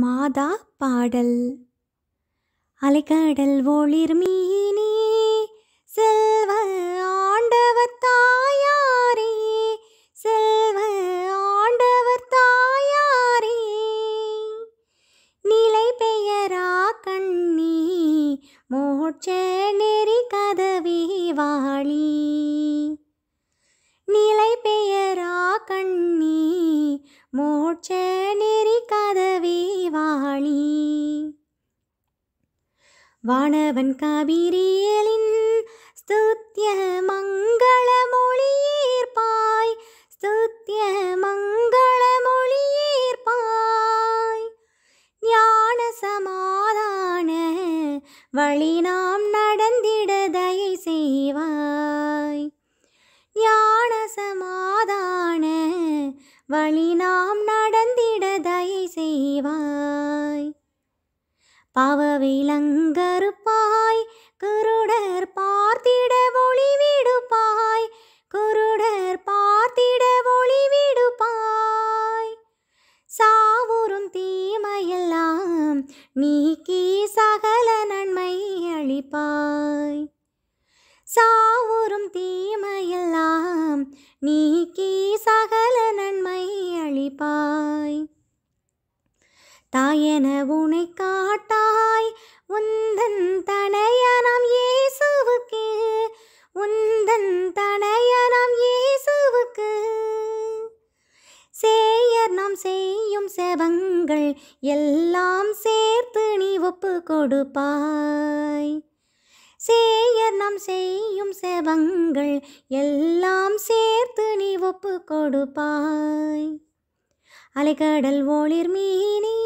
மாதா பாடல் அலைக்கடல் ஒளிர் மீனே செல்வ ஆண்டவர் தாயாரே செல்வ ஆண்டவர் தாயாரே நிலை பெயரா கண்ணி மோட்ச நெறி கதவி வாழி நிலை பெயரா கண்ணி மோட்ச நெறி கதவி வாணி வானவன் கபிரியலின் ஸ்துத்ய மங்கள மொழியேற்பாய் ஸ்துத்ய மங்கள மொழியேற்பாய் ஞான சமாதான வழி நாம் நடந்திட தயை செய்வாய் ஞான சமாதான வழி நாம் நடந்திட செய்வாய் பாவவிலங்கருப்பாய் குருடர் பார்த்திட ஒளிவிடுப்பாய் குருடர் பார்த்திட ஒளிவிடுப்பாய் சாவுறும் தீமையெல்லாம் நீக்கி சகல நன்மை அளிப்பாய் சாவுறும் தீமையெல்லாம் நீக்கி சகல தாயென உனை காட்டாய் உந்தன் தனையனம் ஏசுவுக்கு உந்தன் தனையனம் ஏசுவுக்கு சேயர் நாம் செய்யும் செவங்கள் எல்லாம் சேர்த்து நீ ஒப்பு கொடுப்பாய் சேயர் நாம் செய்யும் செவங்கள் எல்லாம் சேர்த்து நீ ஒப்பு கொடுப்பாய் அலைக்கடல் ஓளிர் மீனி